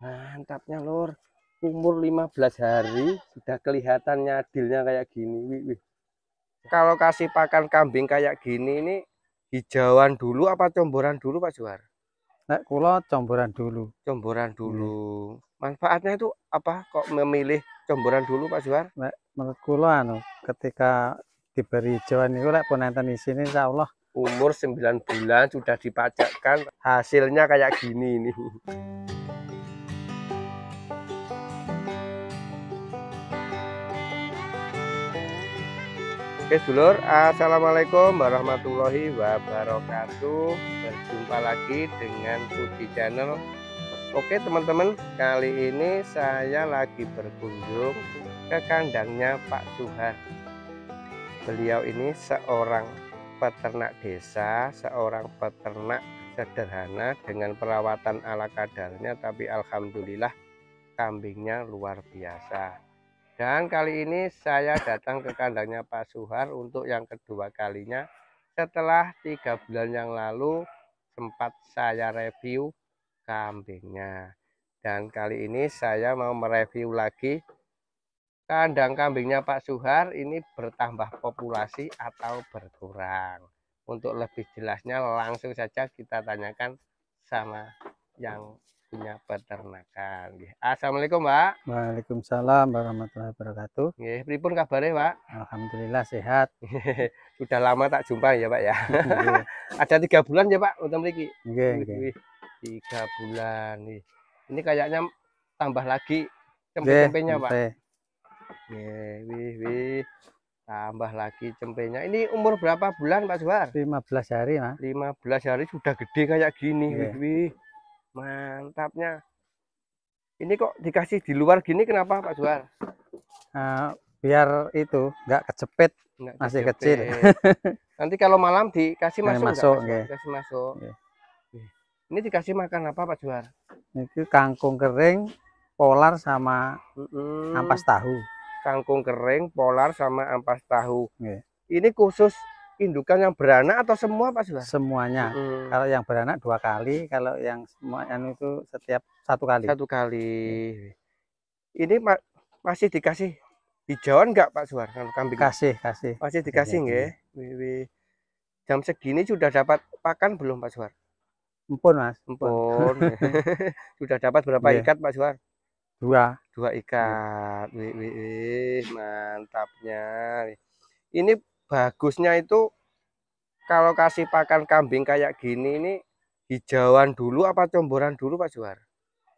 mantapnya lor umur 15 hari sudah kelihatannya nyadilnya kayak gini wih, wih. kalau kasih pakan kambing kayak gini ini hijauan dulu apa comboran dulu Pak Juar? Nah, kalau comboran dulu. Comboran dulu. Hmm. Manfaatnya itu apa kok memilih comboran dulu Pak Juar? Nah, menurut kula anu ketika diberi hijauan itu lek ponenten di sini Allah umur 9 bulan sudah dipajakkan hasilnya kayak gini ini. Oke dulur, Assalamualaikum warahmatullahi wabarakatuh Berjumpa lagi dengan Puji Channel Oke teman-teman, kali ini saya lagi berkunjung ke kandangnya Pak Suhar Beliau ini seorang peternak desa, seorang peternak sederhana dengan perawatan ala kadarnya Tapi Alhamdulillah kambingnya luar biasa dan kali ini saya datang ke kandangnya Pak Suhar untuk yang kedua kalinya setelah tiga bulan yang lalu sempat saya review kambingnya. Dan kali ini saya mau mereview lagi kandang kambingnya Pak Suhar ini bertambah populasi atau berkurang. Untuk lebih jelasnya langsung saja kita tanyakan sama yang punya peternakan. Assalamualaikum, Pak. Waalaikumsalam warahmatullahi wabarakatuh. Nggih, pripun kabare, Pak? Alhamdulillah sehat. Sudah lama tak jumpa ya, Pak ya. Ada tiga bulan ya, Pak, untuk mriki. Nggih, nggih. Tiga bulan nih. Ini kayaknya tambah lagi cempe-cempenya, Pak. Nggih, wih, wih tambah lagi cempenya ini umur berapa bulan Pak Suhar? 15 hari Lima 15 hari sudah gede kayak gini wih, wih mantapnya ini kok dikasih di luar gini kenapa Pak Juar uh, eh, biar itu nggak kejepit nggak masih kecil nanti kalau malam dikasih masuk masuk okay. dikasih masuk okay. ini dikasih makan apa Pak Juar itu kangkung kering polar sama hmm. ampas tahu kangkung kering polar sama ampas tahu okay. ini khusus indukan yang beranak atau semua Pak Sulah? Semuanya. Hmm. Kalau yang beranak dua kali, kalau yang semuanya anu itu setiap satu kali. Satu kali. Iya. Ini ma masih dikasih hijauan enggak Pak Suhar kambing? Kasih, kasih. Masih dikasih iya, nggih. Iya. Jam segini sudah dapat pakan belum Pak suar Empun Mas. Empun. sudah dapat berapa yeah. ikat Pak suar Dua. Dua ikat. Wih, wih, wih. Mantapnya. Ini bagusnya itu kalau kasih pakan kambing kayak gini ini hijauan dulu apa comboran dulu Pak Juar?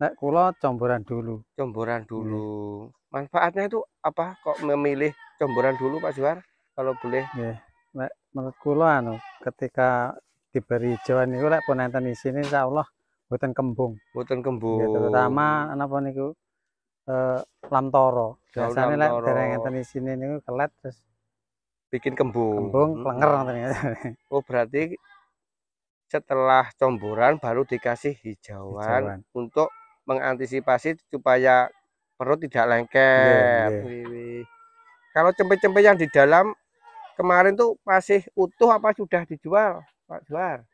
Nek kula comboran dulu. Comboran iya. dulu. Hmm. Manfaatnya itu apa kok memilih comboran dulu Pak Juar kalau boleh? Nggih. Iya. Nek menurut anu ketika diberi hijauan itu, lek pun enten isine insyaallah boten kembung. Boten iya, kembung. Ya, terutama apa niku eh lamtoro. Biasane lek dereng enten isine niku kelet terus bikin kembung kembung klenger hmm. oh berarti setelah comboran baru dikasih hijauan, hijauan. untuk mengantisipasi supaya perut tidak lengket yeah, yeah. kalau cempe-cempe yang di dalam kemarin tuh masih utuh apa sudah dijual Pak Juar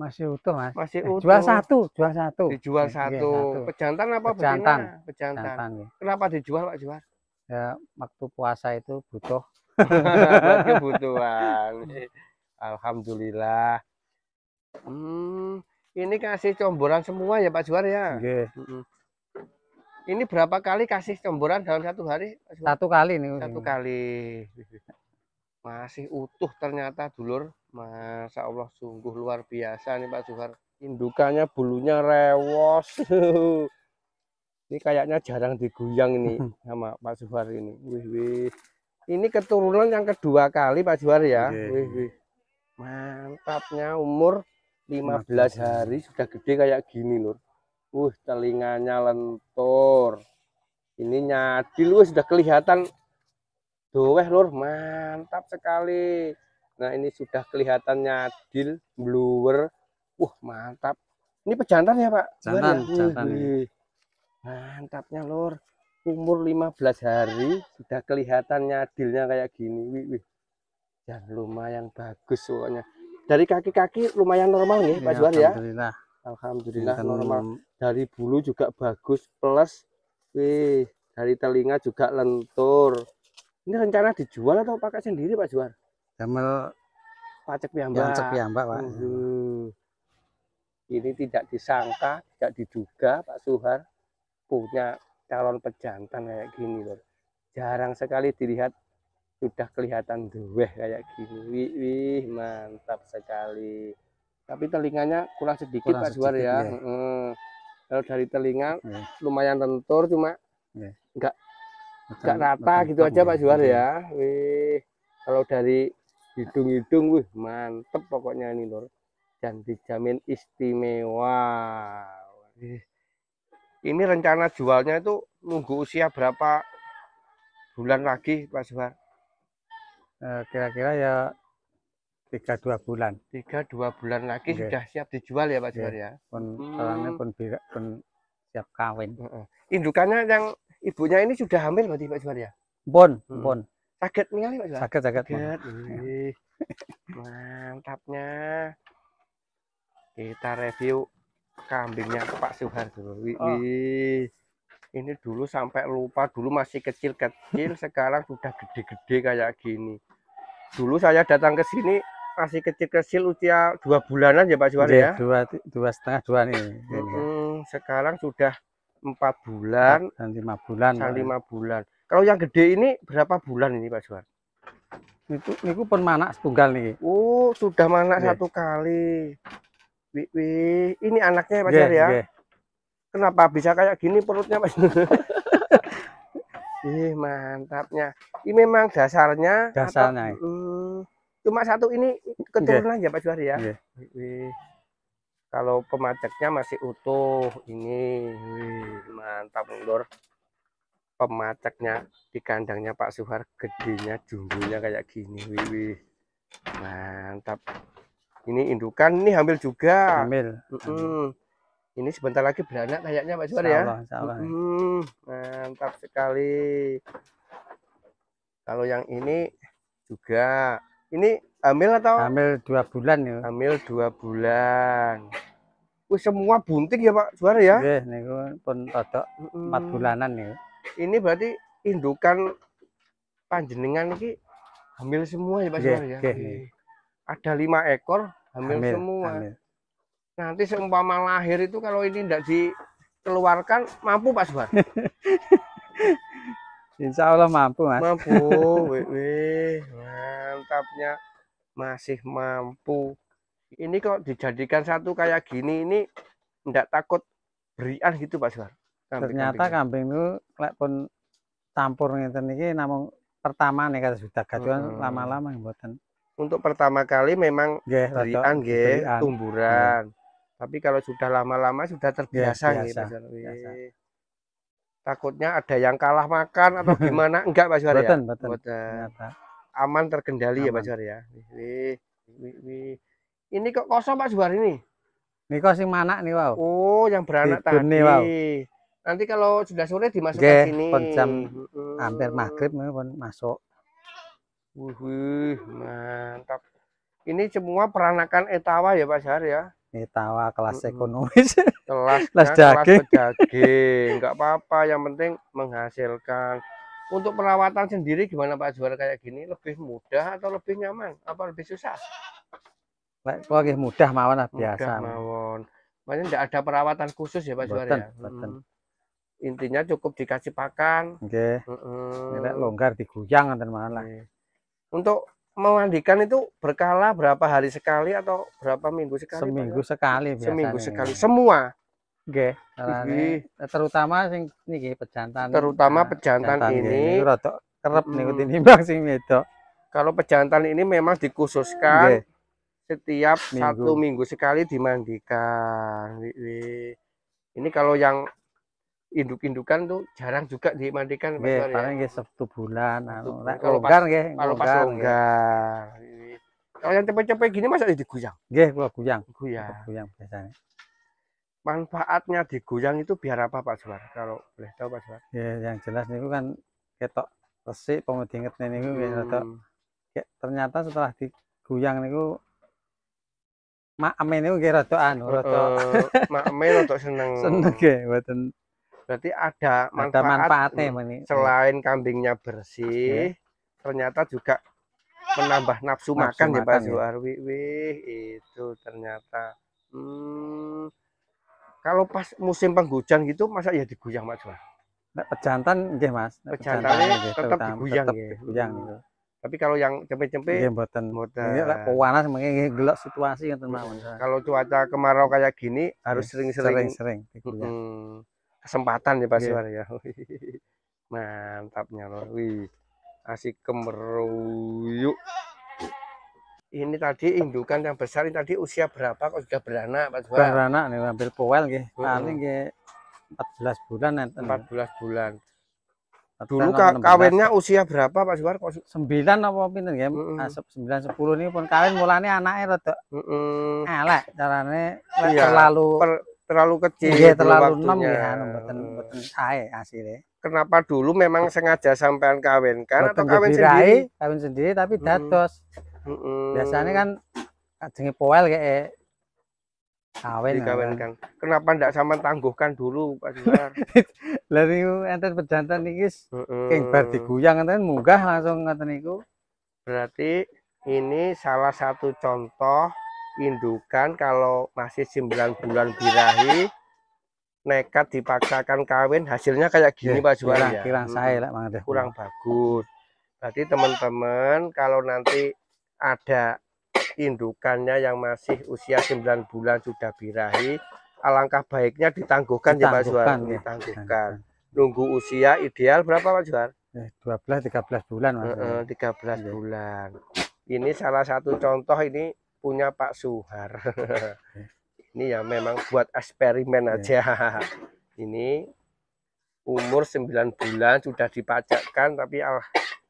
masih utuh mas masih eh, utuh. jual satu jual satu dijual iya, satu. Iya, satu pejantan apa pejantan betina? pejantan, pejantan iya. kenapa dijual pak Juar ya waktu puasa itu butuh kebutuhan. Alhamdulillah. Hmm, ini kasih comboran semua ya Pak Juar ya. Okay. Ini berapa kali kasih comboran dalam satu hari? Satu kali nih. Satu kali. Masih utuh ternyata dulur. Masya Allah sungguh luar biasa nih Pak Juar. Indukannya bulunya rewos. ini kayaknya jarang diguyang ini sama Pak Suhar ini. Wih, wih. Ini keturunan yang kedua kali Pak Juar ya. Wih, wih. Mantapnya umur 15 hari sudah gede kayak gini lur. Uh, telinganya lentur. Ini nyadil wih, sudah kelihatan doweh lur, mantap sekali. Nah, ini sudah kelihatan nyadil, blower. Uh, mantap. Ini pejantan ya, Pak? Jantan, ya? jantan. Wih, Mantapnya lur umur 15 hari sudah kelihatan nyadilnya kayak gini wih, wih. dan ya, lumayan bagus pokoknya dari kaki-kaki lumayan normal nih Pak iya, Juan ya Alhamdulillah Alhamdulillah Ini normal dari bulu juga bagus plus wih dari telinga juga lentur ini rencana dijual atau pakai sendiri Pak Juan Jamel pacek piambak Pacek piambak Pak. Hmm. Ini tidak disangka, tidak diduga Pak Suhar punya calon pejantan kayak gini lor jarang sekali dilihat sudah kelihatan duweh kayak gini wih, wih mantap sekali tapi telinganya kurang sedikit kurang Pak Juar ya, ya. Hmm. kalau dari telinga ya. lumayan lentur cuma ya. enggak enggak rata gitu aja ya. Pak Juar iya. ya wih kalau dari hidung-hidung wih mantap pokoknya ini lor dan dijamin istimewa wih ini rencana jualnya itu nunggu usia berapa bulan lagi Pak Suhar? Eh, kira-kira ya tiga dua bulan. Tiga dua bulan lagi okay. sudah siap dijual ya Pak Suhar ya? Pun hmm. pun, pun siap kawin. Indukannya yang ibunya ini sudah hamil berarti Pak Suhar ya? Bon, hmm. bon. Sakit nih Pak Suhar? Sakit, sakit. sakit. Iya. Mantapnya. Kita review kambingnya Pak Suhar dulu. oh. ini dulu sampai lupa dulu masih kecil-kecil sekarang sudah gede-gede kayak gini. Dulu saya datang ke sini masih kecil-kecil usia dua bulanan ya Pak Suwari iya, ya? Dua, dua setengah dua nih. Hmm, sekarang sudah empat bulan. Dan lima bulan. Dan lima bulan. Kalau yang gede ini berapa bulan ini Pak Suwari? Itu, niku pun manak setunggal nih. Oh, sudah manak iya. satu kali. Wih, wih. ini anaknya Pak yeah, ya. Yeah. Kenapa bisa kayak gini perutnya Pak? Ih, mantapnya. Ini memang dasarnya dasarnya. Atau, hmm, cuma satu ini keturunan yeah. ya Pak Juhari ya. Yeah. Wih, Kalau pemajaknya masih utuh ini. Wih, mantap Lur. pemacaknya di kandangnya Pak Suhar gedenya jumbunya kayak gini. Wih, wih. Mantap. Ini indukan, ini hamil juga. Hamil. Mm -hmm. Ini sebentar lagi beranak kayaknya Pak Juar ya. Salah. Mm -hmm. Mantap sekali. Kalau yang ini juga. Ini hamil atau? Hamil dua bulan ya. Hamil dua bulan. Wih, semua bunting ya Pak Juar ya? Iya, ini pun totok empat bulanan ya. Ini berarti indukan panjenengan ini hamil semua ya Pak Juar ya? iya ada lima ekor hamil, hamil semua. Hamil. Nanti seumpama lahir itu kalau ini tidak dikeluarkan mampu Pak Subar. Insya Allah mampu Mas. Mampu, wih, mantapnya masih mampu. Ini kok dijadikan satu kayak gini ini tidak takut berian gitu Pak Subar. Kambing, Ternyata kambing itu pun campur ngeten namun pertama nih kata sudah gaduhan lama-lama buatan untuk pertama kali memang berian g tumburan. Yeah. Tapi kalau sudah lama-lama sudah iya, terbiasa yeah, biasa, gitu. Biasa. Takutnya ada yang kalah makan atau gimana? Enggak Pak Suhar ya? Betul, betul. Aman terkendali ya, Aman. ya Pak Suhar ya. Ini, ini, ini kok kosong Pak Suhar ini? Ini kok sing mana nih wow? Oh, yang beranak Di, tadi. Dunia, wow. Nanti kalau sudah sore dimasukkan Gek, sini. Jam hampir maghrib masuk. Wuh mantap. Ini semua peranakan etawa ya Pak Syar ya? Etawa kelas ekonomis. Kelas, kelas daging. Ya, kelas daging. Enggak apa-apa, yang penting menghasilkan. Untuk perawatan sendiri gimana Pak Juara kayak gini? Lebih mudah atau lebih nyaman? Apa lebih susah? Lebih mudah mawon lah biasa. Mudah mawon. Maksudnya enggak ada perawatan khusus ya Pak Juara ya? Betul. Intinya cukup dikasih pakan. Oke. Okay. Mm Longgar diguyang nanti malah. Okay untuk memandikan itu berkala berapa hari sekali atau berapa minggu sekali? Ya? Seminggu banyak? sekali biasanya. Seminggu sekali. Semua. okay. Terutama sing niki pejantan. Terutama nah, pejantan, pejantan ini, ini rata, kerep hmm. niku tinimbang sing itu Kalau pejantan ini memang dikhususkan okay. setiap minggu. satu minggu sekali dimandikan. Ini kalau yang induk-indukan tuh jarang juga dimandikan ya. paling ya satu bulan kalau longgar ya kalau pas longgar kalau yang cepet-cepet gini masa diguyang nggih gua guyang guyang guyang biasanya manfaatnya diguyang itu biar apa Pak Suar kalau boleh tahu Pak Suar ya yang jelas nih kan ketok resik pemudinget nih hmm. ya, ternyata setelah di niku mak ame niku nggih rada anu uh, mak ame rada seneng seneng ya, buatan berarti ada manfaat ada manfaatnya ini. selain kambingnya bersih okay. ternyata juga menambah nafsu, nafsu makan, ya, makan ya Pak Zuarwi ya. wih itu ternyata hmm, kalau pas musim penghujan gitu masa ya diguyang Mas Zuar nah, pejantan ya Mas pejantan, tetap diguyang tetap gitu. tapi kalau yang cempe-cempe ya mboten panas mengene gelap situasi yang teman kalau cuaca kemarau kayak gini harus sering-sering sering-sering kesempatan ya Pak iya. Suar ya. Mantapnya loh. Wih. Asik kemeruyuk. Ini tadi indukan yang besar ini tadi usia berapa kok sudah beranak Pak Suar? Beranak nih ambil poel nggih. Hmm. Paling nggih 14 bulan nanti. 14 bulan. Dulu ka kawinnya usia berapa Pak Suar? Sembilan apa pinten ya? Mm Sembilan sepuluh ini pun kawin mulanya anaknya rada mm -mm. elek carane iya, terlalu per, terlalu kecil. Iya, ya terlalu enom ya, beten, beten say, hasilnya. Kenapa dulu memang sengaja sampean kawinkan atau kawin sendiri? Kawin sendiri tapi hmm. dados. -hmm. Biasanya kan jengi poel kayak eh, kawin dikawinkan nah, kan. kenapa enggak sama tangguhkan dulu Pak Dinar berjantan niku enten pejantan niki king bar munggah langsung ngerti niku berarti ini salah satu contoh indukan kalau masih 9 bulan birahi nekat dipaksakan kawin hasilnya kayak gini ya, Pak Juara Kurang saya hmm, lah Kurang bagus. Berarti teman-teman kalau nanti ada indukannya yang masih usia 9 bulan sudah birahi, alangkah baiknya ditangguhkan, ya Pak Juara ya, ditangguhkan. Nunggu usia ideal berapa Pak Juara 12 13 bulan Mas. 13 iya. bulan. Ini salah satu contoh ini punya Pak Suhar ini ya memang buat eksperimen iya. aja ini umur 9 bulan sudah dipajakkan tapi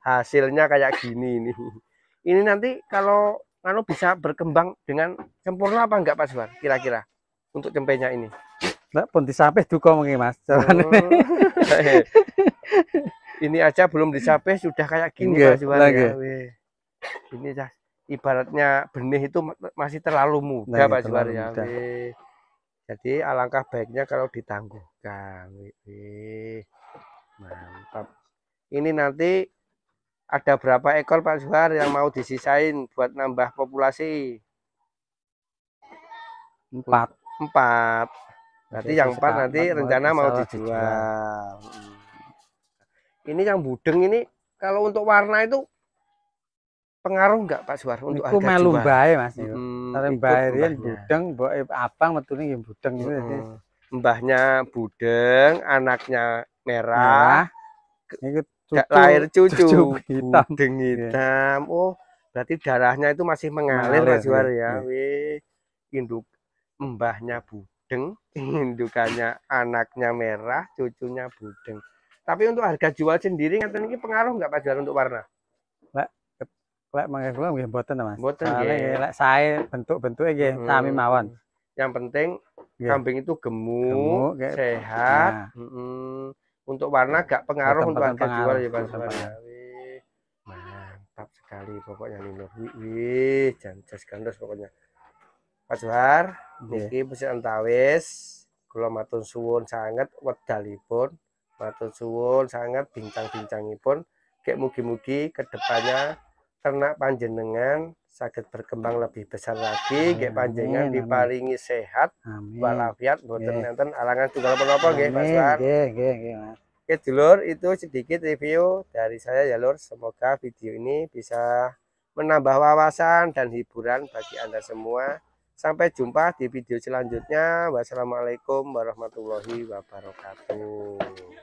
hasilnya kayak gini ini ini nanti kalau kalau bisa berkembang dengan sempurna apa enggak Pak Suhar kira-kira untuk cempenya ini Mbak pun sampai duka mungkin Mas. Oh. ini aja belum disampeh sudah kayak gini Pak Suhar. Ya. Ini cah ibaratnya benih itu masih terlalu muda nah, Pak Juwarya. Jadi alangkah baiknya kalau ditangguhkan. mantap. Ini nanti ada berapa ekor Pak Zuhar yang mau disisain buat nambah populasi? Empat. Empat. Nanti yang empat nanti rencana mau dijual. dijual. Hmm. Ini yang budeng ini kalau untuk warna itu pengaruh enggak Pak Suwar untuk Niku harga melu jual? mbae Mas. Hmm, Arep mbae riyen budeng, mbok e abang metune nggih budeng gitu. Mbahnya budeng, anaknya merah. merah. Ini cucu, lahir cucu, cucu hitam. budeng iya. hitam. Yeah. Oh, berarti darahnya itu masih mengalir, Mas Suwar iya, ya. Iya. Wih, induk mbahnya budeng, indukannya anaknya merah, cucunya budeng. Tapi untuk harga jual sendiri ngaten ini pengaruh enggak Pak Suwar untuk warna? lek mangke kula nggih mboten Mas. Mboten nggih. Lek sae bentuk-bentuke nggih hmm. sami mawon. Yang penting yeah. kambing itu gemuk, gemuk sehat. Nah. Mm, untuk warna gak pengaruh untuk harga jual ya Pak Mantap sekali pokoknya nino. Wih, jancas gandos pokoknya. Pak Johar, niki yeah. mesin antawis kula matur suwun sangat wedalipun. Matur suwun sangat bincang-bincangipun. Kayak mugi-mugi kedepannya ternak panjenengan sakit berkembang lebih besar lagi gak panjenengan diparingi sehat walafiat boten nenten alangan tunggal apa nggih Mas nggih nggih nggih Mas Oke dulur itu sedikit review dari saya ya lur semoga video ini bisa menambah wawasan dan hiburan bagi Anda semua. Sampai jumpa di video selanjutnya. Wassalamualaikum warahmatullahi wabarakatuh.